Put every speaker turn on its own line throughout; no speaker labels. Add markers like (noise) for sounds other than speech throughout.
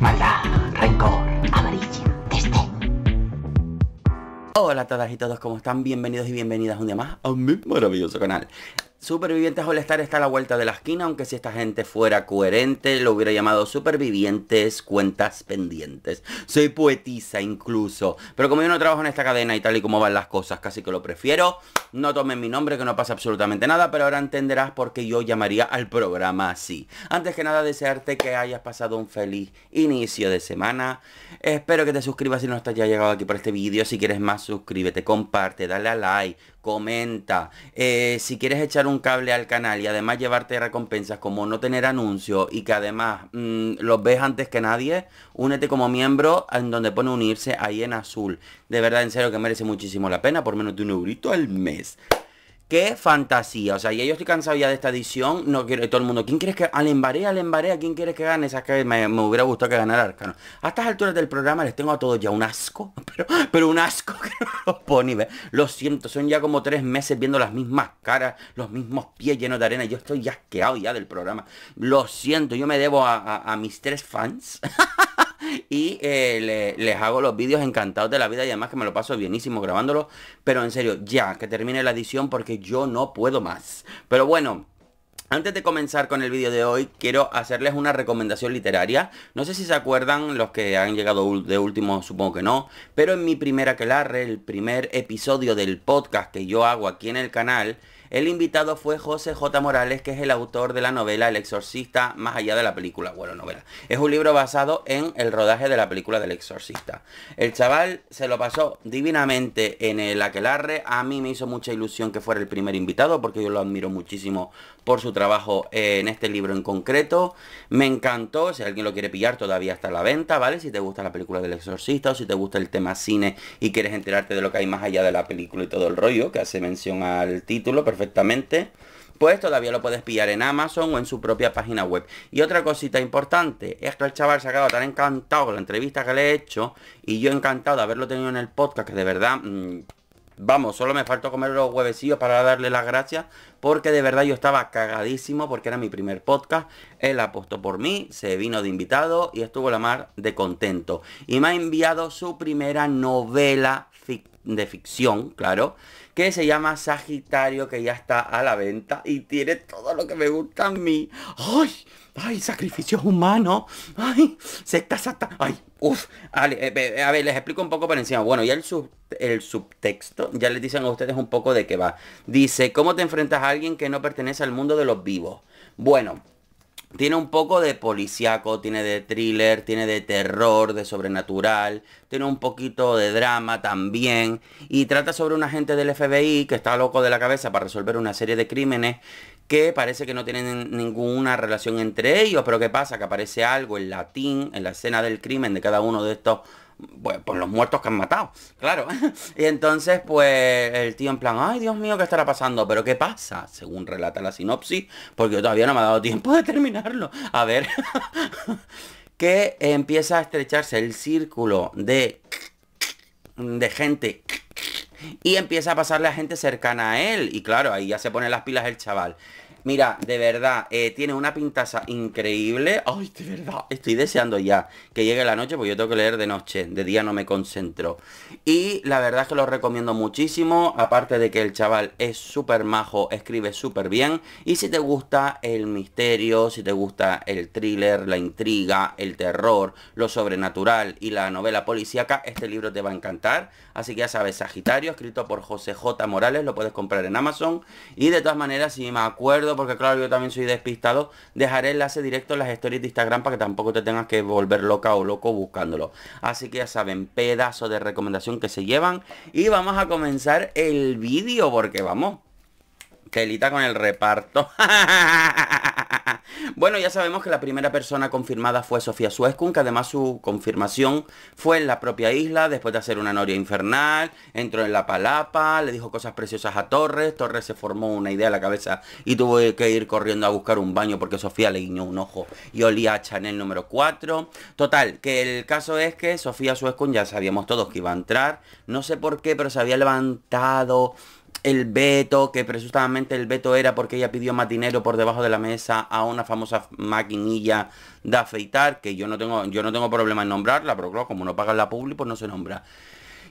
maldad, rencor, avaricia, destino Hola a todas y todos, ¿cómo están? Bienvenidos y bienvenidas un día más a mi maravilloso canal. Supervivientes All está a la vuelta de la esquina, aunque si esta gente fuera coherente lo hubiera llamado Supervivientes Cuentas Pendientes. Soy poetisa incluso, pero como yo no trabajo en esta cadena y tal y como van las cosas, casi que lo prefiero. No tomen mi nombre que no pasa absolutamente nada, pero ahora entenderás por qué yo llamaría al programa así. Antes que nada desearte que hayas pasado un feliz inicio de semana. Espero que te suscribas si no estás ya llegado aquí por este vídeo. Si quieres más suscríbete, comparte, dale a like comenta. Eh, si quieres echar un cable al canal y además llevarte recompensas como no tener anuncios y que además mm, los ves antes que nadie, únete como miembro en donde pone unirse ahí en azul. De verdad, en serio que merece muchísimo la pena por menos de un eurito al mes. Qué fantasía. O sea, ya yo estoy cansado ya de esta edición. No quiero todo el mundo. ¿Quién quieres que al al ¿A ¿quién quieres que gane? esa que me, hubiera gustado que ganara Arcano. A estas alturas del programa les tengo a todos ya un asco. (laughs) Pero, un asco que no los pone. Lo siento, son ya como tres meses viendo las mismas caras, los mismos pies llenos de arena. Yo estoy ya asqueado ya del programa. Lo siento, yo me debo a mis tres fans. (laughs) y eh, les hago los vídeos encantados de la vida y además que me lo paso bienísimo grabándolo. Pero en serio, ya, que termine la edición porque yo no puedo más. Pero bueno. Antes de comenzar con el vídeo de hoy, quiero hacerles una recomendación literaria. No sé si se acuerdan, los que han llegado de último supongo que no, pero en mi primera que el primer episodio del podcast que yo hago aquí en el canal, el invitado fue José J. Morales, que es el autor de la novela El Exorcista, más allá de la película, bueno, novela. Es un libro basado en el rodaje de la película del Exorcista. El chaval se lo pasó divinamente en el aquelarre. A mí me hizo mucha ilusión que fuera el primer invitado, porque yo lo admiro muchísimo por su trabajo eh, en este libro en concreto. Me encantó, si alguien lo quiere pillar, todavía está a la venta, ¿vale? Si te gusta la película del Exorcista o si te gusta el tema cine y quieres enterarte de lo que hay más allá de la película y todo el rollo, que hace mención al título, perfecto perfectamente, pues todavía lo puedes pillar en Amazon o en su propia página web. Y otra cosita importante es que el chaval se ha quedado tan encantado con la entrevista que le he hecho y yo encantado de haberlo tenido en el podcast, que de verdad... Mm, vamos, solo me faltó comer los huevecillos para darle las gracias porque de verdad yo estaba cagadísimo porque era mi primer podcast. Él apostó por mí, se vino de invitado y estuvo la mar de contento. Y me ha enviado su primera novela de ficción, claro, que se llama Sagitario, que ya está a la venta y tiene todo lo que me gusta a mí. ¡Ay! ¡Ay! Sacrificios humanos. ¡Ay! está sata. ¡Ay! Uf, eh, a, ver, les explico un poco por encima. Bueno, ya el, sub, el subtexto, ya les dicen a ustedes un poco de qué va. Dice, ¿cómo te enfrentas a alguien que no pertenece al mundo de los vivos? Bueno, tiene un poco de policíaco, tiene de thriller, tiene de terror, de sobrenatural, tiene un poquito de drama también. Y trata sobre un agente del FBI que está loco de la cabeza para resolver una serie de crímenes que parece que no tienen ninguna relación entre ellos. Pero ¿qué pasa? Que aparece algo en latín en la escena del crimen de cada uno de estos pues, por los muertos que han matado, claro. (laughs) y entonces, pues, el tío en plan, ay, Dios mío, ¿qué estará pasando? Pero ¿qué pasa? Según relata la sinopsis, porque yo todavía no me ha dado tiempo de terminarlo. A ver, (laughs) que empieza a estrecharse el círculo de, de gente y empieza a pasarle a gente cercana a él. Y claro, ahí ya se pone las pilas el chaval. Mira, de verdad, eh, tiene una pintaza increíble. Ay, de verdad, estoy deseando ya que llegue la noche, porque yo tengo que leer de noche. De día no me concentro. Y la verdad es que lo recomiendo muchísimo. Aparte de que el chaval es súper majo, escribe súper bien. Y si te gusta el misterio, si te gusta el thriller, la intriga, el terror, lo sobrenatural y la novela policíaca, este libro te va a encantar. Así que ya sabes, Sagitario, escrito por José J. Morales, lo puedes comprar en Amazon. Y de todas maneras, si me acuerdo porque claro, yo también soy despistado. Dejaré enlace directo en las stories de Instagram para que tampoco te tengas que volver loca o loco buscándolo. Así que ya saben, pedazo de recomendación que se llevan. Y vamos a comenzar el vídeo porque vamos élita con el reparto. (laughs) bueno, ya sabemos que la primera persona confirmada fue Sofía Suescun, que además su confirmación fue en la propia isla, después de hacer una noria infernal, entró en la palapa, le dijo cosas preciosas a Torres, Torres se formó una idea en la cabeza y tuvo que ir corriendo a buscar un baño porque Sofía le guiñó un ojo y olía a Chanel número 4. Total, que el caso es que Sofía Suescun ya sabíamos todos que iba a entrar, no sé por qué, pero se había levantado el veto, que presuntamente el veto era porque ella pidió matinero por debajo de la mesa a una famosa maquinilla de afeitar, que yo no tengo, yo no tengo problema en nombrarla, pero claro, como no paga la publi, pues no se nombra.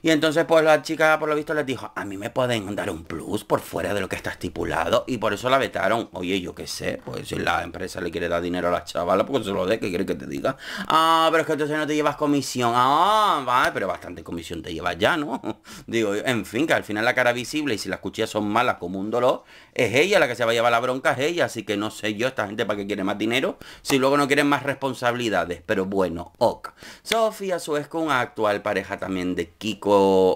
Y entonces pues la chica por lo visto les dijo, a mí me pueden dar un plus por fuera de lo que está estipulado y por eso la vetaron. Oye, yo qué sé, pues si la empresa le quiere dar dinero a la chavala, pues se lo dé, ¿qué quiere que te diga? Ah, pero es que entonces no te llevas comisión. Ah, vale, pero bastante comisión te llevas ya, ¿no? (laughs) Digo, en fin, que al final la cara visible y si las cuchillas son malas como un dolor, es ella la que se va a llevar la bronca, es ella, así que no sé yo, esta gente para qué quiere más dinero, si luego no quieren más responsabilidades, pero bueno, ok. Sofía Suez con actual pareja también de Kiko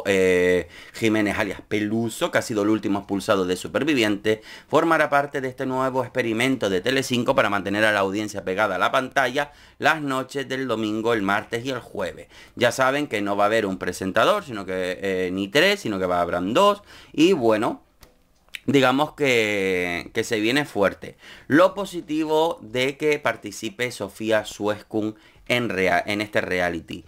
eh, Jiménez alias Peluso, que ha sido el último expulsado de Superviviente formará parte de este nuevo experimento de Telecinco para mantener a la audiencia pegada a la pantalla las noches del domingo, el martes y el jueves. Ya saben que no va a haber un presentador, sino que eh, ni tres, sino que va a haber dos. Y bueno, digamos que, se viene fuerte. Lo positivo de que participe Sofía Suescun en, en este reality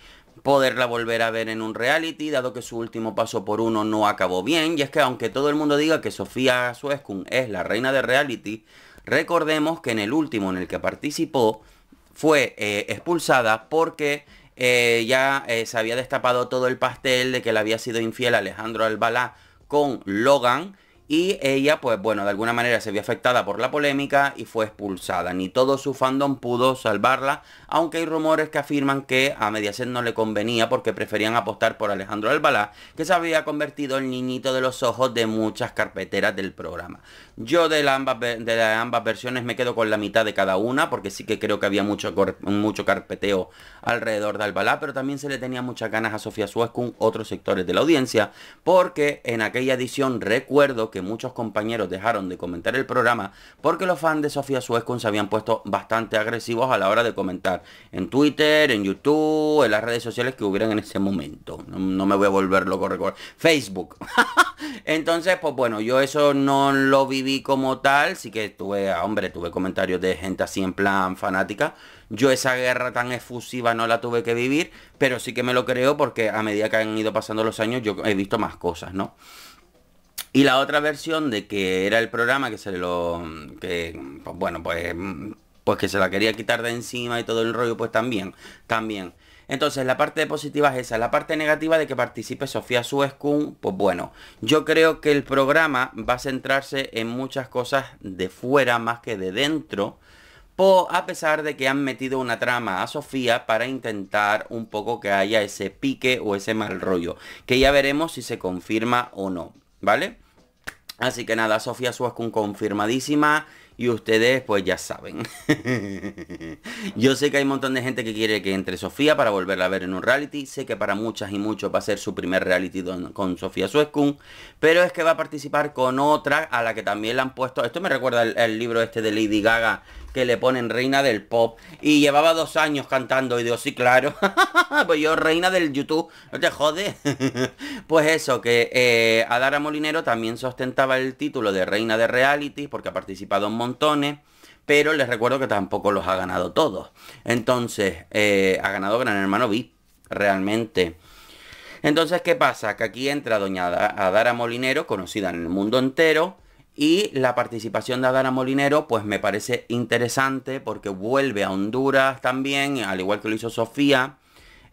poderla volver a ver en un reality, dado que su último paso por uno no acabó bien. Y es que aunque todo el mundo diga que Sofía Suezkun es la reina de reality, recordemos que en el último en el que participó fue eh, expulsada porque eh, ya eh, se había destapado todo el pastel de que le había sido infiel Alejandro Albalá con Logan. Y ella, pues bueno, de alguna manera se vio afectada por la polémica y fue expulsada. Ni todo su fandom pudo salvarla, aunque hay rumores que afirman que a Mediaset no le convenía porque preferían apostar por Alejandro Albalá, que se había convertido en niñito de los ojos de muchas carpeteras del programa. Yo de, ambas, de ambas versiones me quedo con la mitad de cada una, porque sí que creo que había mucho, mucho carpeteo alrededor de Albalá, pero también se le tenía muchas ganas a Sofía Suárez otros sectores de la audiencia, porque en aquella edición recuerdo que muchos compañeros dejaron de comentar el programa porque los fans de Sofía Suezcun se habían puesto bastante agresivos a la hora de comentar en Twitter, en YouTube, en las redes sociales que hubieran en ese momento. No, me voy a volver loco recordar. Facebook. (laughs) Entonces, pues bueno, yo eso no lo viví como tal. Sí que tuve, ah, hombre, tuve comentarios de gente así en plan fanática. Yo esa guerra tan efusiva no la tuve que vivir, pero sí que me lo creo porque a medida que han ido pasando los años yo he visto más cosas, ¿no? Y la otra versión de que era el programa que se lo... que, pues, bueno, pues pues que se la quería quitar de encima y todo el rollo, pues también, también. Entonces, la parte positiva es esa. La parte negativa de que participe Sofía Suescun, pues bueno, yo creo que el programa va a centrarse en muchas cosas de fuera más que de dentro. a pesar de que han metido una trama a Sofía para intentar un poco que haya ese pique o ese mal rollo. Que ya veremos si se confirma o no, ¿vale? Así que nada, Sofía Suescun confirmadísima. Y ustedes pues ya saben. (laughs) Yo sé que hay un montón de gente que quiere que entre Sofía para volverla a ver en un reality. Sé que para muchas y muchos va a ser su primer reality con Sofía Suescun. Pero es que va a participar con otra a la que también la han puesto. Esto me recuerda el libro este de Lady Gaga que le ponen reina del pop. Y llevaba dos años cantando y Dios sí, claro. (laughs) pues yo reina del YouTube, no te jodes. (laughs) pues eso, que eh, Adara Molinero también sostentaba el título de reina de reality porque ha participado en montones. Pero les recuerdo que tampoco los ha ganado todos. Entonces, eh, ha ganado Gran Hermano VIP, realmente. Entonces, ¿qué pasa? Que aquí entra doña Adara Molinero, conocida en el mundo entero, y la participación de Adara Molinero, pues me parece interesante porque vuelve a Honduras también, al igual que lo hizo Sofía.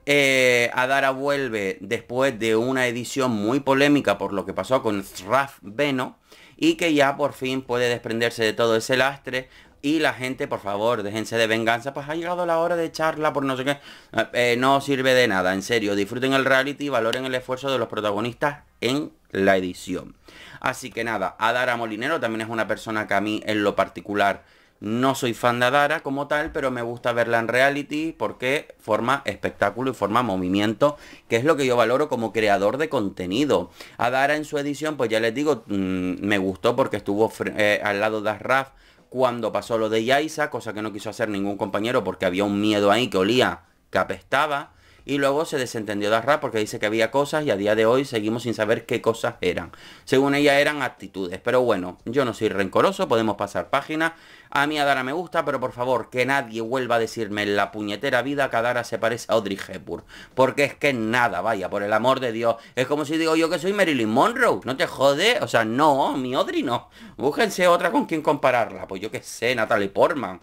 Eh, Adara vuelve después de una edición muy polémica por lo que pasó con Raf Beno y que ya por fin puede desprenderse de todo ese lastre. Y la gente, por favor, déjense de venganza, pues ha llegado la hora de charla por no sé qué. Eh, eh, no sirve de nada, en serio. Disfruten el reality y valoren el esfuerzo de los protagonistas en la edición. Así que nada, Adara Molinero también es una persona que a mí en lo particular no soy fan de Adara como tal, pero me gusta verla en reality porque forma espectáculo y forma movimiento, que es lo que yo valoro como creador de contenido. Adara en su edición, pues ya les digo, mm, me gustó porque estuvo eh, al lado de Asraf, cuando pasó lo de Yaisa, cosa que no quiso hacer ningún compañero porque había un miedo ahí que olía, que apestaba y luego se desentendió de porque dice que había cosas y a día de hoy seguimos sin saber qué cosas eran. Según ella eran actitudes, pero bueno, yo no soy rencoroso, podemos pasar página. A mí a Dara me gusta, pero por favor, que nadie vuelva a decirme en la puñetera vida que Dara se parece a Audrey Hepburn. Porque es que nada, vaya, por el amor de Dios. Es como si digo yo que soy Marilyn Monroe, no te jode, o sea, no, mi Audrey no. Búsquense otra con quien compararla, pues yo qué sé, Natalie Portman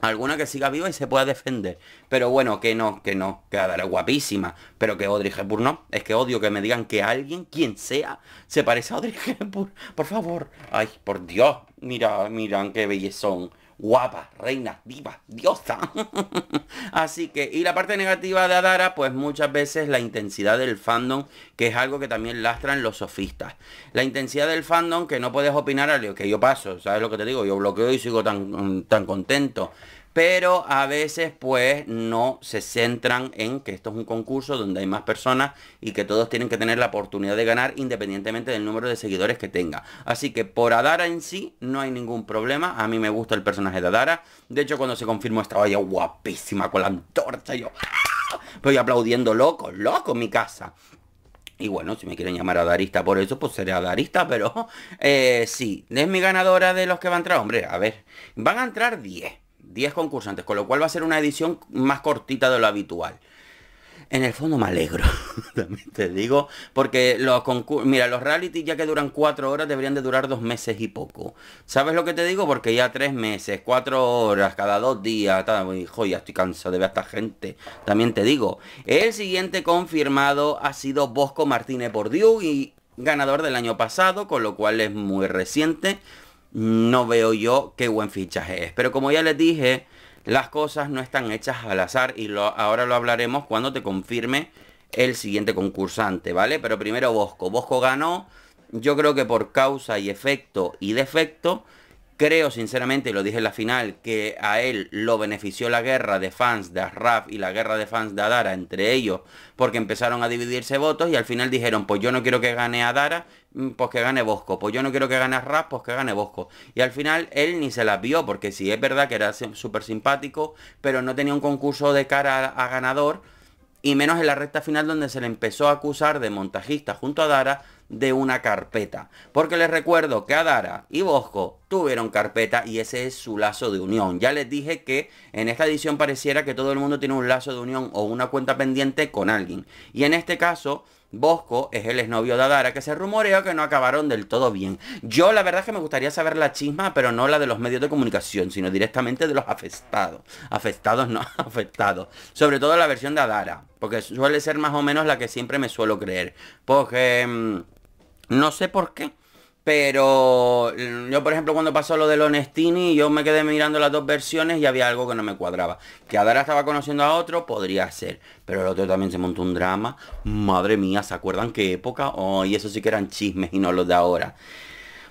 alguna que siga viva y se pueda defender. Pero bueno, que no, que no, que la guapísima. Pero que Audrey Hepburn no. Es que odio que me digan que alguien, quien sea, se parece a Audrey (laughs) Hepburn. Por favor. Ay, por Dios. Mira, miran qué bellezón guapa, reina, diva, diosa. (laughs) Así que, y la parte negativa de Adara, pues muchas veces la intensidad del fandom, que es algo que también lastran los sofistas. La intensidad del fandom, que no puedes opinar a lo que yo paso, ¿sabes lo que te digo? Yo bloqueo y sigo tan, mm, tan contento pero a veces pues no se centran en que esto es un concurso donde hay más personas y que todos tienen que tener la oportunidad de ganar independientemente del número de seguidores que tenga. Así que por Adara en sí no hay ningún problema, a mí me gusta el personaje de Adara, de hecho cuando se confirmó estaba ya guapísima con la antorcha, yo voy ¡ah! aplaudiendo loco, loco mi casa. Y bueno, si me quieren llamar a darista por eso, pues seré darista, pero eh, sí, es mi ganadora de los que va a entrar. Hombre, a ver, van a entrar 10. 10 concursantes, con lo cual va a ser una edición más cortita de lo habitual. En el fondo me alegro, (laughs) también te digo, porque los mira, los reality ya que duran cuatro horas deberían de durar dos meses y poco. ¿Sabes lo que te digo? Porque ya tres meses, cuatro horas, cada 2 días, ya estoy cansado de ver a esta gente. También te digo, el siguiente confirmado ha sido Bosco Martínez Bordiú y ganador del año pasado, con lo cual es muy reciente no veo yo qué buen fichaje es. Pero como ya les dije, las cosas no están hechas al azar y lo, ahora lo hablaremos cuando te confirme el siguiente concursante, ¿vale? Pero primero Bosco. Bosco ganó, yo creo que por causa y efecto y defecto, Creo sinceramente, lo dije en la final, que a él lo benefició la guerra de fans de Asraf y la guerra de fans de Adara entre ellos, porque empezaron a dividirse votos y al final dijeron, pues yo no quiero que gane Adara, mm, pues que gane Bosco, pues yo no quiero que gane Asraf, pues que gane Bosco. Y al final él ni se las vio, porque sí es verdad que era súper simpático, pero no tenía un concurso de cara a, ganador, y menos en la recta final donde se le empezó a acusar de montajista junto a Adara de una carpeta. Porque les recuerdo que Adara y Bosco tuvieron carpeta y ese es su lazo de unión. Ya les dije que en esta edición pareciera que todo el mundo tiene un lazo de unión o una cuenta pendiente con alguien. Y en este caso, Bosco es el exnovio de Adara, que se rumorea que no acabaron del todo bien. Yo la verdad es que me gustaría saber la chisma, pero no la de los medios de comunicación, sino directamente de los afectados. Afectados no, (laughs) afectados. Sobre todo la versión de Adara, porque suele ser más o menos la que siempre me suelo creer. Porque... Mm, no sé por qué. Pero mm, yo, por ejemplo, cuando pasó lo del Lonestini yo me quedé mirando las dos versiones y había algo que no me cuadraba. Que Adara estaba conociendo a otro, podría ser. Pero el otro también se montó un drama. Madre mía, ¿se acuerdan qué época? Oh, y eso sí que eran chismes y no los de ahora.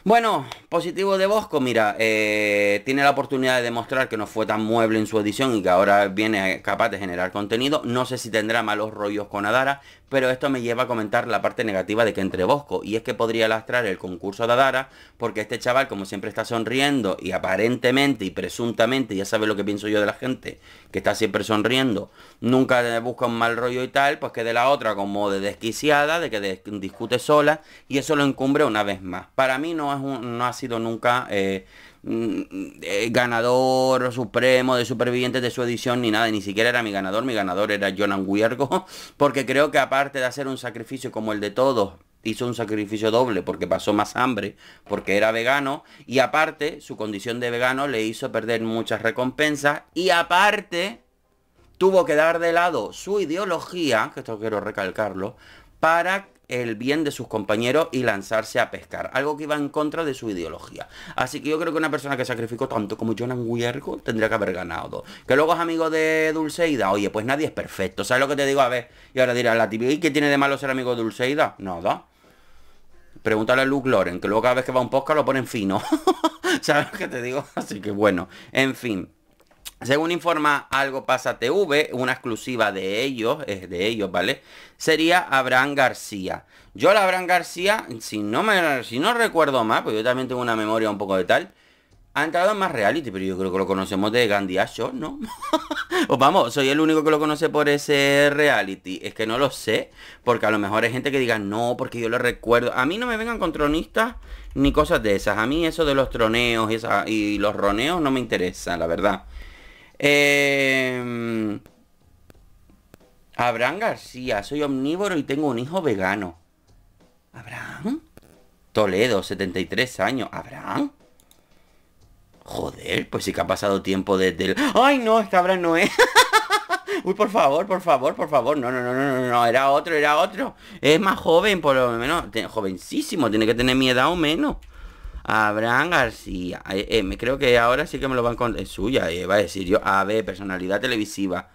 Bueno, positivo de Bosco, mira, eh, tiene la oportunidad de demostrar que no fue tan mueble en su edición y que ahora viene capaz de generar contenido. No sé si tendrá malos rollos con Adara, pero esto me lleva a comentar la parte negativa de que entre Bosco y es que podría lastrar el concurso de Adara porque este chaval como siempre está sonriendo y aparentemente y presuntamente, ya sabes lo que pienso yo de la gente, que está siempre sonriendo, nunca busca un mal rollo y tal, pues que de la otra como de desquiciada, de que discute sola y eso lo encumbre una vez más. Para mí no no, ha sido nunca eh, mm, eh, ganador supremo de supervivientes de su edición ni nada, ni siquiera era mi ganador, mi ganador era Jonan Wiergo, (laughs) porque creo que aparte de hacer un sacrificio como el de todos, hizo un sacrificio doble porque pasó más hambre, porque era vegano, y aparte su condición de vegano le hizo perder muchas recompensas, y aparte tuvo que dar de lado su ideología, que esto quiero recalcarlo, para el bien de sus compañeros y lanzarse a pescar, algo que iba en contra de su ideología. Así que yo creo que una persona que sacrificó tanto como Jonan Wiergo tendría que haber ganado. Que luego es amigo de Dulceida, oye, pues nadie es perfecto, ¿sabes lo que te digo? A ver, y ahora dirá la TV, ¿y qué tiene de malo ser amigo de Dulceida? Nada. Pregúntale a Luke Loren, que luego cada vez que va a un podcast lo ponen fino. (laughs) ¿Sabes lo que te digo? Así que bueno, en fin. Según informa Algo Pasa TV, una exclusiva de ellos, eh, de ellos, ¿vale? Sería Abraham García. Yo la Abraham García, si no, me, si no recuerdo más, pues yo también tengo una memoria un poco de tal, ha entrado en más reality, pero yo creo que lo conocemos de Gandhi ¿no? (laughs) o vamos, soy el único que lo conoce por ese reality. Es que no lo sé, porque a lo mejor hay gente que diga, no, porque yo lo recuerdo. A mí no me vengan con tronistas ni cosas de esas. A mí eso de los troneos y los roneos no me interesa, la verdad. Em, Abraham García, soy omnívoro y tengo un hijo vegano. ¿Abraham? Toledo, 73 años. ¿Abraham? Joder, pues sí que ha pasado tiempo desde el... ¡Ay, no! Esta Abraham no es... (laughs) Uy, por favor, por favor, por favor. No, no, no, no, no, no. Era otro, era otro. Es más joven, por lo menos. Jovencísimo, tiene que tener mi edad o menos. Abraham García. Eh, eh, creo que ahora sí que me lo van con... Es suya, eh, va a decir yo. A personalidad televisiva.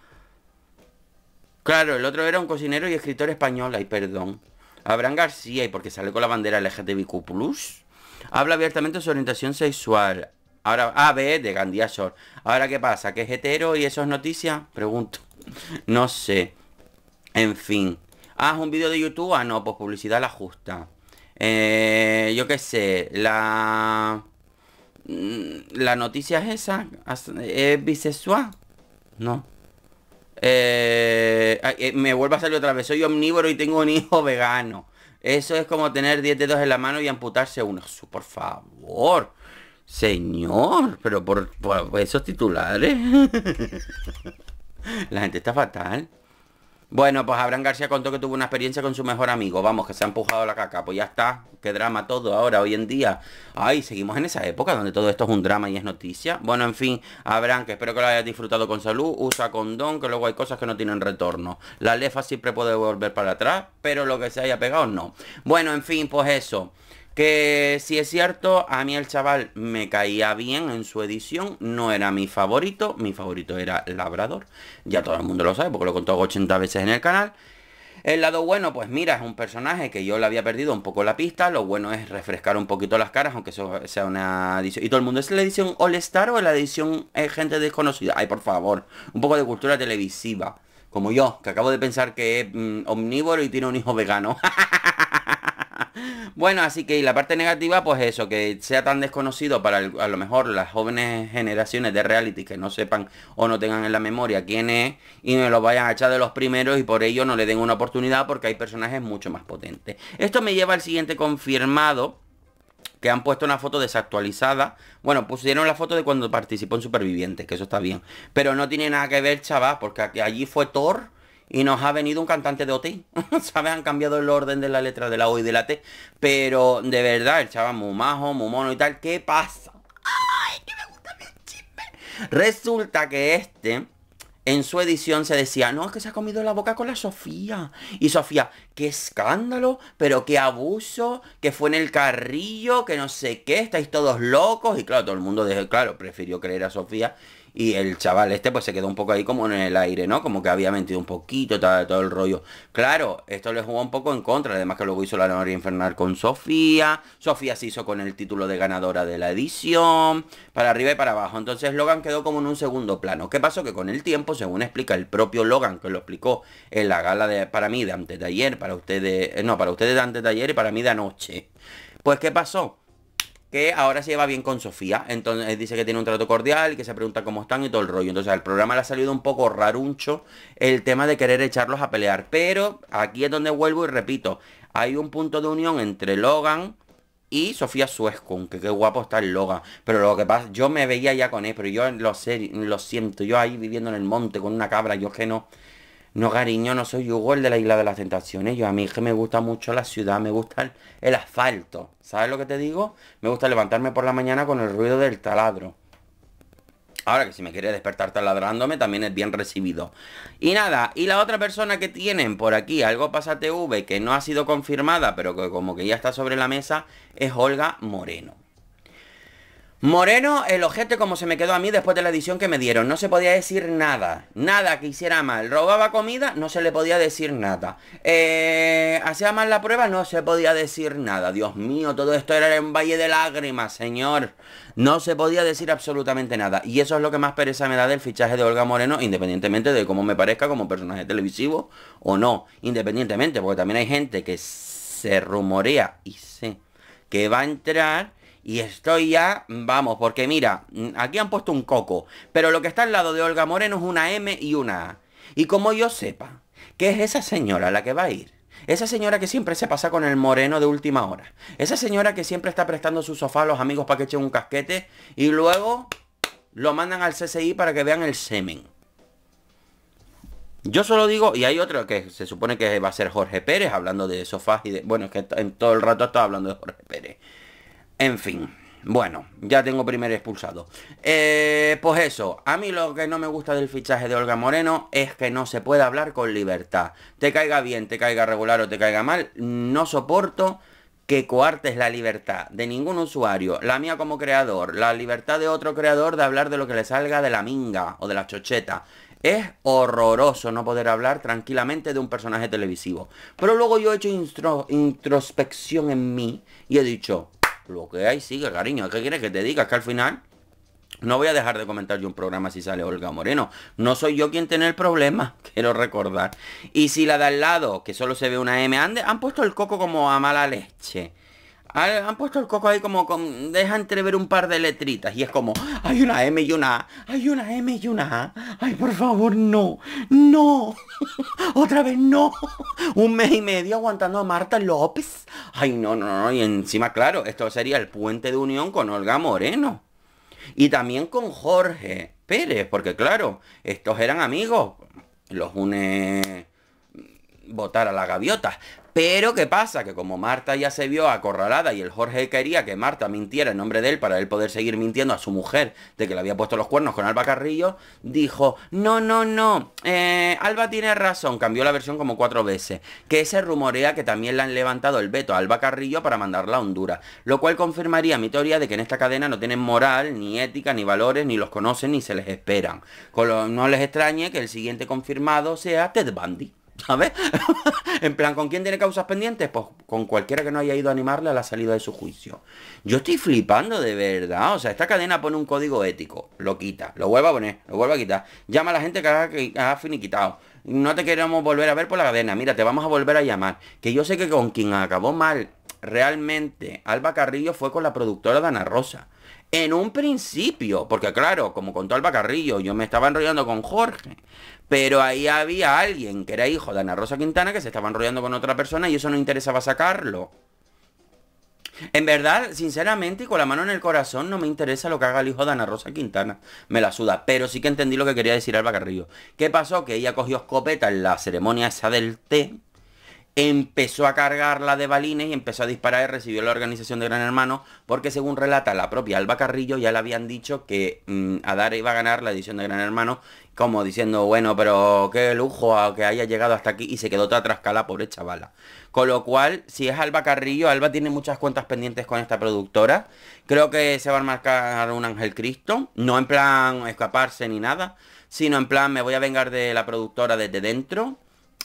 Claro, el otro era un cocinero y escritor español. Ay, perdón. Abraham García, y porque sale con la bandera LGTBQ+. Habla abiertamente su orientación sexual. Ahora, a de Gandía Sor. Ahora, ¿qué pasa? ¿Que es hetero y eso es noticia? Pregunto. (laughs) No sé. En fin. Ah, un vídeo de YouTube? Ah, no, pues publicidad la justa. Eh, yo qué sé, la... Mm, la noticia es esa, es bisexual, ¿no? Eh, eh, me vuelve a salir otra vez, soy omnívoro y tengo un hijo vegano. Eso es como tener 10 dedos en la mano y amputarse uno. Por favor. Señor, pero por esos titulares. (laughs) la gente está fatal. Bueno, pues Abraham García contó que tuvo una experiencia con su mejor amigo. Vamos, que se ha empujado la caca. Pues ya está. Qué drama todo ahora, hoy en día. Ay, seguimos en esa época donde todo esto es un drama y es noticia. Bueno, en fin, Abraham, que espero que lo hayas disfrutado con salud. Usa condón, que luego hay cosas que no tienen retorno. La lefa siempre puede volver para atrás, pero lo que se haya pegado no. Bueno, en fin, pues eso. Que si es cierto, a mí el chaval me caía bien en su edición, no era mi favorito, mi favorito era Labrador, ya todo el mundo lo sabe porque lo he contado 80 veces en el canal. El lado bueno, pues mira, es un personaje que yo le había perdido un poco la pista. Lo bueno es refrescar un poquito las caras, aunque sea una edición. ¿Y todo el mundo es la edición All Star o la edición eh, gente desconocida? Ay, por favor, un poco de cultura televisiva. Como yo, que acabo de pensar que es mm, omnívoro y tiene un hijo vegano. (laughs) bueno, así que la parte negativa, pues eso, que sea tan desconocido para a lo mejor las jóvenes generaciones de reality que no sepan o no tengan en la memoria quién es y me lo vayan a echar de los primeros y por ello no le den una oportunidad porque hay personajes mucho más potentes. Esto me lleva al siguiente confirmado que han puesto una foto desactualizada. Bueno, pusieron la foto de cuando participó en Supervivientes, que eso está bien. Pero no tiene nada que ver, chaval, porque allí fue Thor y nos ha venido un cantante de OT. (laughs) ¿Sabes? Han cambiado el orden de la letra de la O y de la T. Pero de verdad, el chaval muy majo, muy mono y tal. ¿Qué pasa? ¡Ay, que me gusta mi chisme! Resulta que este. En su edición se decía, no, es que se ha comido la boca con la Sofía. Y Sofía, qué escándalo, pero qué abuso, que fue en el carrillo, que no sé qué, estáis todos locos. Y claro, todo el mundo, desde, claro, prefirió creer a Sofía y el chaval este pues se quedó un poco ahí como en el aire, ¿no? Como que había mentido un poquito, todo, todo el rollo. Claro, esto le jugó un poco en contra, además que luego hizo la Noria Infernal con Sofía. Sofía se hizo con el título de ganadora de la edición, para arriba y para abajo. Entonces Logan quedó como en un segundo plano. ¿Qué pasó? Que con el tiempo, según explica el propio Logan, que lo explicó en la gala de, para mí de antes de ayer, para ustedes, eh, no, para ustedes de antes de ayer y para mí de anoche. Pues ¿qué pasó? que ahora se lleva bien con Sofía. Entonces eh, dice que tiene un trato cordial que se pregunta cómo están y todo el rollo. Entonces al programa le ha salido un poco raruncho el tema de querer echarlos a pelear. Pero aquí es donde vuelvo y repito, hay un punto de unión entre Logan y Sofía con que qué guapo está el Logan. Pero lo que pasa, yo me veía ya con él, pero yo lo, sé, lo siento, yo ahí viviendo en el monte con una cabra, yo que no... No, cariño, no soy Hugo, el de la Isla de las Tentaciones. Yo a mí es que me gusta mucho la ciudad, me gusta el, asfalto. ¿Sabes lo que te digo? Me gusta levantarme por la mañana con el ruido del taladro. Ahora que si me quiere despertar taladrándome también es bien recibido. Y nada, y la otra persona que tienen por aquí, algo pasa TV, que no ha sido confirmada, pero que como que ya está sobre la mesa, es Olga Moreno. Moreno, el ojete como se me quedó a mí después de la edición que me dieron. No se podía decir nada. Nada que hiciera mal. Robaba comida, no se le podía decir nada. Eh, hacía mal la prueba, no se podía decir nada. Dios mío, todo esto era un valle de lágrimas, señor. No se podía decir absolutamente nada. Y eso es lo que más pereza me da del fichaje de Olga Moreno, independientemente de cómo me parezca como personaje televisivo o no. Independientemente, porque también hay gente que se rumorea y sé que va a entrar y estoy ya, vamos, porque mira, mm, aquí han puesto un coco, pero lo que está al lado de Olga Moreno es una M y una A. Y como yo sepa que es esa señora la que va a ir, esa señora que siempre se pasa con el moreno de última hora, esa señora que siempre está prestando su sofá a los amigos para que echen un casquete y luego lo mandan al CCI para que vean el semen. Yo solo digo, y hay otro que se supone que va a ser Jorge Pérez hablando de sofás y de... Bueno, es que en todo el rato estaba hablando de Jorge Pérez. En fin. Bueno, ya tengo primer expulsado. Eh, pues eso, a mí lo que no me gusta del fichaje de Olga Moreno es que no se puede hablar con libertad. Te caiga bien, te caiga regular o te caiga mal, no soporto que coartes la libertad de ningún usuario, la mía como creador, la libertad de otro creador de hablar de lo que le salga de la minga o de la chocheta. Es horroroso no poder hablar tranquilamente de un personaje televisivo. Pero luego yo he hecho introspección en mí y he dicho, lo que hay sigue, cariño. ¿Qué quieres que te diga? que al final no voy a dejar de comentar yo un programa si sale Olga Moreno. No soy yo quien tiene el problema, (laughs) quiero recordar. Y si la de al lado, que solo se ve una M, han, han puesto el coco como a mala leche. Ah, han puesto el coco ahí como con, deja entrever un par de letritas y es como, hay una M y una A, hay una M y una A, ay por favor no, no, (laughs) otra vez no, un mes y medio aguantando a Marta López, ay no, no, no, y encima claro, esto sería el puente de unión con Olga Moreno y también con Jorge Pérez, porque claro, estos eran amigos, los une votar a la gaviota, pero ¿qué pasa? Que como Marta ya se vio acorralada y el Jorge quería que Marta mintiera en nombre de él para él poder seguir mintiendo a su mujer de que le había puesto los cuernos con Alba Carrillo, dijo, no, no, no, eh, Alba tiene razón, cambió la versión como cuatro veces, que se rumorea que también le han levantado el veto a Alba Carrillo para mandarla a Honduras, lo cual confirmaría mi teoría de que en esta cadena no tienen moral, ni ética, ni valores, ni los conocen, ni se les esperan. Con lo, no les extrañe que el siguiente confirmado sea Ted Bundy. ¿sabes? (laughs) en plan, ¿con quién tiene causas pendientes? Pues con cualquiera que no haya ido a animarle a la salida de su juicio. Yo estoy flipando de verdad. O sea, esta cadena pone un código ético, lo quita, lo vuelve a poner, lo vuelve a quitar. Llama a la gente que ha, que finiquitado. No te queremos volver a ver por la cadena. Mira, te vamos a volver a llamar. Que yo sé que con quien acabó mal realmente Alba Carrillo fue con la productora Dana Ana Rosa. En un principio, porque claro, como contó Alba Carrillo, yo me estaba enrollando con Jorge. Pero ahí había alguien que era hijo de Ana Rosa Quintana que se estaba enrollando con otra persona y eso no interesaba sacarlo. En verdad, sinceramente y con la mano en el corazón, no me interesa lo que haga el hijo de Ana Rosa Quintana. Me la suda. Pero sí que entendí lo que quería decir Alba Carrillo. ¿Qué pasó? Que ella cogió escopeta en la ceremonia esa del té. Empezó a cargarla de balines y empezó a disparar y recibió la organización de Gran Hermano porque según relata la propia Alba Carrillo ya le habían dicho que a mm, Adara iba a ganar la edición de Gran Hermano como diciendo, bueno, pero qué lujo a que haya llegado hasta aquí y se quedó otra trascala, pobre chavala. Con lo cual, si es Alba Carrillo, Alba tiene muchas cuentas pendientes con esta productora. Creo que se va a marcar un Ángel Cristo, no en plan escaparse ni nada, sino en plan me voy a vengar de la productora desde dentro,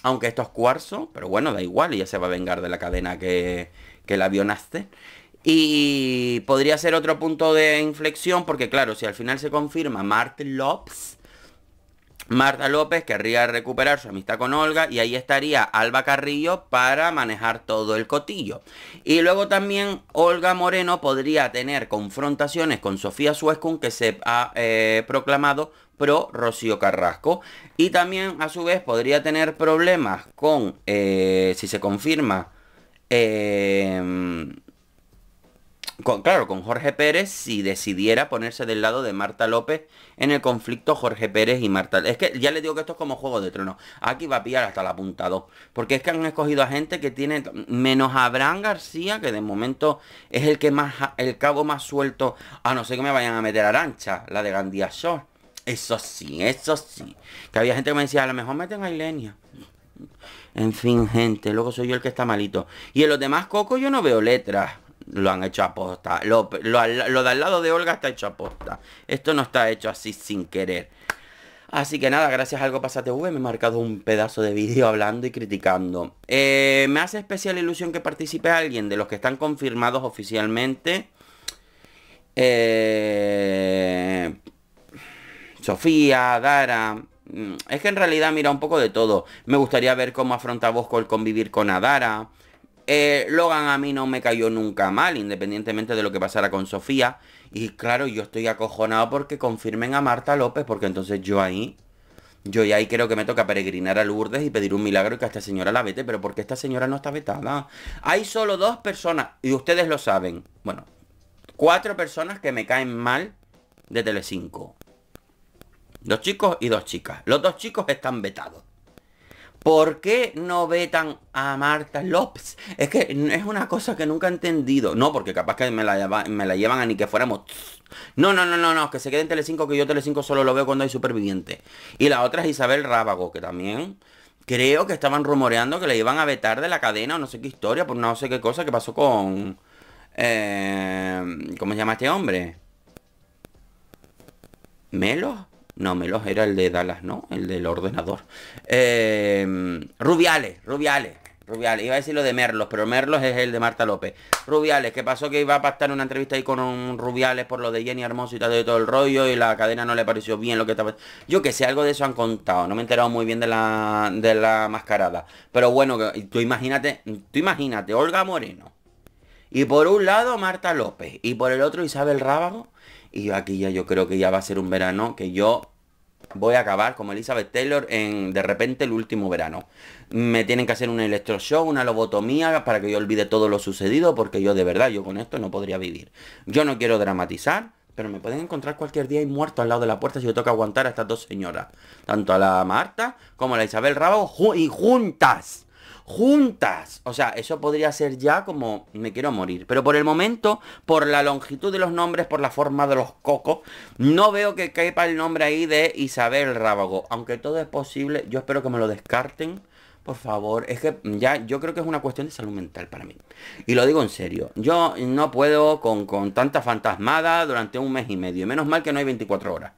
aunque esto es cuarzo, pero bueno, da igual, ella se va a vengar de la cadena que, que la avionaste. Y podría ser otro punto de inflexión, porque claro, si al final se confirma Mart Lopes, Marta López querría recuperar su amistad con Olga y ahí estaría Alba Carrillo para manejar todo el cotillo. Y luego también Olga Moreno podría tener confrontaciones con Sofía Suescun que se ha eh, proclamado pro Rocío Carrasco. Y también a su vez podría tener problemas con, eh, si se confirma, eh, claro, con Jorge Pérez si decidiera ponerse del lado de Marta López en el conflicto Jorge Pérez y Marta. Es que ya les digo que esto es como Juego de Tronos. Aquí va a pillar hasta la punta 2. Porque es que han escogido a gente que tiene, menos a Abraham García, que de momento es el que más, el cabo más suelto, a no ser que me vayan a meter a Arancha, la de Gandía Sol, Eso sí, eso sí. Que había gente que me decía, a lo mejor meten a Ilenia. En fin, gente, luego soy yo el que está malito. Y en los demás cocos yo no veo letras. Lo han hecho a posta. Lo, lo, al lado de Olga está hecho a posta. Esto no está hecho así sin querer. Así que nada, gracias a Algo Pasa V, me he marcado un pedazo de vídeo hablando y criticando. Eh, me hace especial ilusión que participe alguien de los que están confirmados oficialmente. Eh, Sofía, Dara. Mm, es que en realidad mira un poco de todo. Me gustaría ver cómo afronta Bosco el convivir con Adara. Eh, Logan a mí no me cayó nunca mal, independientemente de lo que pasara con Sofía. Y claro, yo estoy acojonado porque confirmen a Marta López, porque entonces yo ahí, yo ya ahí creo que me toca peregrinar a Lourdes y pedir un milagro y que esta señora la vete, pero porque esta señora no está vetada. Hay solo dos personas, y ustedes lo saben, bueno, cuatro personas que me caen mal de Telecinco. Dos chicos y dos chicas. Los dos chicos están vetados. ¿Por qué no vetan a Marta López? Es que es una cosa que nunca he entendido. No, porque capaz que me la, llevan a ni que fuéramos... No, no, no, no, no, que se quede en 5 que yo Tele5 solo lo veo cuando hay supervivientes. Y la otra es Isabel Rábago, que también creo que estaban rumoreando que le iban a vetar de la cadena o no sé qué historia, por no sé qué cosa que pasó con... Eh, ¿Cómo se llama este hombre? ¿Melo? No, Melos era el de Dallas, ¿no? El del ordenador. Em, Rubiales, Rubiales. Rubiales, iba a decir lo de Merlos, pero Merlos es el de Marta López. Rubiales, ¿qué pasó que iba a pactar una entrevista ahí con un Rubiales por lo de Jenny Hermosita y todo el rollo y la cadena no le pareció bien lo que estaba. Yo que sé, algo de eso han contado, no me he enterado muy bien de la, de la mascarada. Pero bueno, tú imagínate, tú imagínate, Olga Moreno. Y por un lado Marta López y por el otro Isabel Rábago y aquí ya yo creo que ya va a ser un verano que yo voy a acabar como Elizabeth Taylor en de repente el último verano. Me tienen que hacer un electroshock, una lobotomía para que yo olvide todo lo sucedido porque yo de verdad, yo con esto no podría vivir. Yo no quiero dramatizar, pero me pueden encontrar cualquier día y muerto al lado de la puerta si yo toca aguantar a estas dos señoras. Tanto a la Marta como a la Isabel Rabo y juntas juntas. O sea, eso podría ser ya como me quiero morir. Pero por el momento, por la longitud de los nombres, por la forma de los cocos, no veo que quepa el nombre ahí de Isabel Rábago. Aunque todo es posible, yo espero que me lo descarten. Por favor, es que ya yo creo que es una cuestión de salud mental para mí. Y lo digo en serio, yo no puedo con, con tanta fantasmada durante un mes y medio. Menos mal que no hay 24 horas.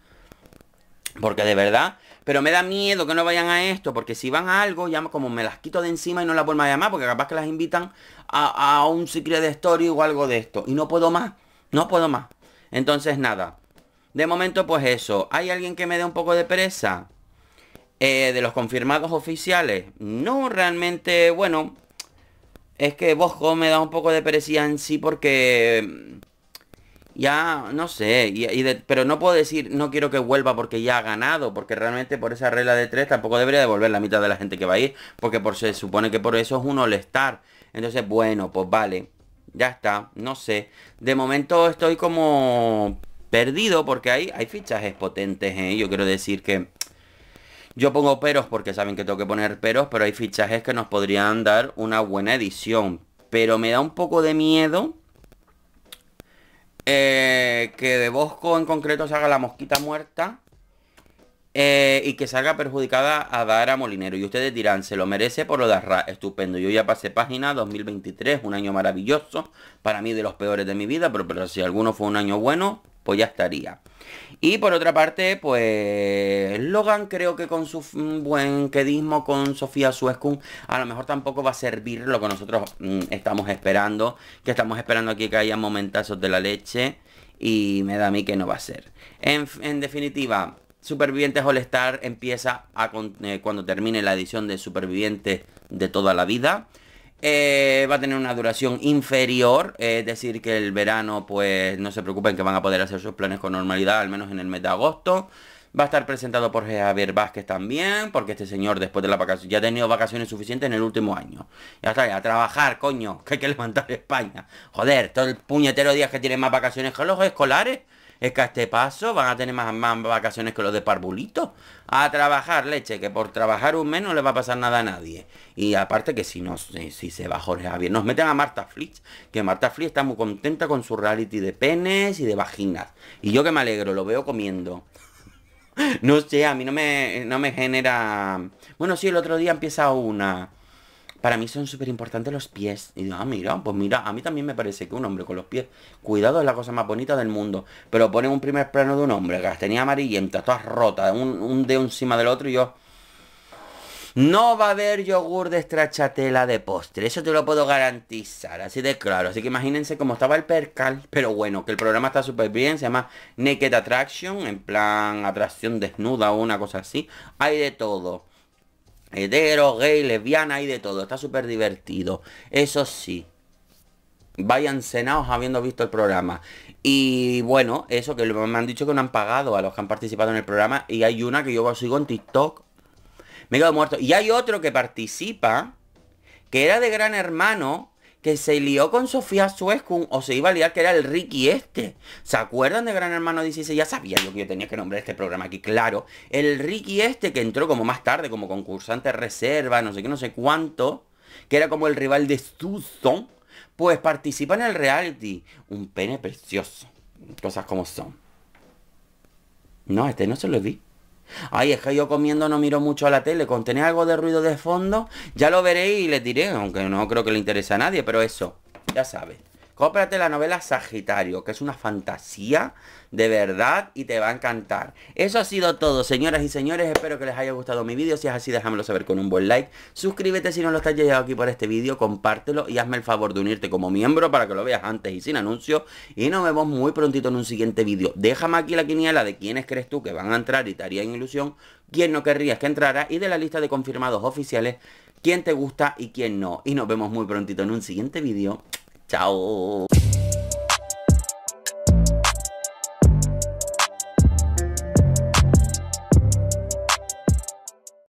Porque de verdad, pero me da miedo que no vayan a esto, porque si van a algo, ya como me las quito de encima y no las vuelvo a llamar, porque capaz que las invitan a, a un secret story o algo de esto. Y no puedo más, no puedo más. Entonces nada, de momento pues eso. ¿Hay alguien que me dé un poco de pereza? Eh, de los confirmados oficiales. No, realmente, bueno. Es que Bosco me da un poco de perecía en sí porque ya, no sé, y, pero no puedo decir no quiero que vuelva porque ya ha ganado, porque realmente por esa regla de tres tampoco debería devolver la mitad de la gente que va a ir, porque por, se supone que por eso es un all Entonces, bueno, pues vale, ya está, no sé. De momento estoy como perdido porque hay, hay fichajes potentes, ¿eh? yo quiero decir que yo pongo peros porque saben que tengo que poner peros, pero hay fichajes que nos podrían dar una buena edición. Pero me da un poco de miedo eh, que de Bosco en concreto salga la mosquita muerta eh, y que salga perjudicada a Dara Molinero. Y ustedes dirán, se lo merece por lo de Estupendo. Yo ya pasé página 2023, un año maravilloso. Para mí de los peores de mi vida, pero, pero si alguno fue un año bueno, pues ya estaría. Y por otra parte, pues Logan creo que con su mm, buen quedismo con Sofía Suescun a lo mejor tampoco va a servir lo que nosotros mm, estamos esperando, que estamos esperando aquí que haya momentazos de la leche y me da a mí que no va a ser. En, definitiva, Supervivientes All Star empieza a, eh, cuando termine la edición de Supervivientes de toda la vida. Eh, va a tener una duración inferior, eh, es decir, que el verano, pues no se preocupen que van a poder hacer sus planes con normalidad, al menos en el mes de agosto. Va a estar presentado por Javier Vázquez también, porque este señor después de la vacación ya ha tenido vacaciones suficientes en el último año. Ya está, ya a trabajar, coño, (laughs) que hay que levantar España. Joder, todo el puñetero días que tiene más vacaciones que los escolares. Es que a este paso van a tener más, más vacaciones que los de parbulito. A trabajar, leche, que por trabajar un mes no le va a pasar nada a nadie. Y aparte que si no, si, se va Jorge bien. nos meten a Marta Flitz, que Marta Flitz está muy contenta con su reality de penes y de vaginas. Y yo que me alegro, lo veo comiendo. (laughs) no sé, a mí no me, no me genera... Bueno, sí, el otro día empieza una... Para mí son súper importantes los pies. Y digo, ah, mira, pues mira, a mí también me parece que un hombre con los pies, cuidado, es la cosa más bonita del mundo. Pero ponen un primer plano de un hombre que las tenía amarillentas, todas rotas, un, de encima del otro y yo... No va a haber yogur de estrachatela de postre, eso te lo puedo garantizar, así de claro. Así que imagínense cómo estaba el percal, (laughs) pero bueno, que el programa está súper bien, se llama Naked Attraction, en plan atracción desnuda o una cosa así. Hay de todo hetero, gay, lesbiana y de todo. Está súper divertido. Eso sí. Vayan cenados habiendo visto el programa. Y bueno, eso que me han dicho que no han pagado a los que han participado en el programa. Y hay una que yo sigo en TikTok. Me he quedado muerto. Y hay otro que participa, que era de Gran Hermano, que se lió con Sofía Suescun o se iba a liar que era el Ricky este. ¿Se acuerdan de Gran Hermano 16? Ya sabía yo que yo tenía que nombrar este programa aquí, claro. El Ricky este que entró como más tarde, como concursante reserva, no sé qué, no sé cuánto, que era como el rival de Susan, pues participa en el reality. Un pene precioso. Cosas como son. No, este no se lo vi. Ay, es que yo comiendo no miro mucho a la tele. Con algo de ruido de fondo, ya lo veréis y les diré, aunque no creo que le interese a nadie, pero eso, ya sabes. Cómprate la novela Sagitario, que es una fantasía de verdad y te va a encantar. Eso ha sido todo, señoras y señores. Espero que les haya gustado mi vídeo. Si es así, déjamelo saber con un buen like. Suscríbete si no lo estás llegado aquí por este vídeo. Compártelo y hazme el favor de unirte como miembro para que lo veas antes y sin anuncio. Y nos vemos muy prontito en un siguiente vídeo. Déjame aquí la quiniela de quiénes crees tú que van a entrar y te haría en ilusión. Quién no querrías que entrara. Y de la lista de confirmados oficiales, quién te gusta y quién no. Y nos vemos muy prontito en un siguiente vídeo. 走。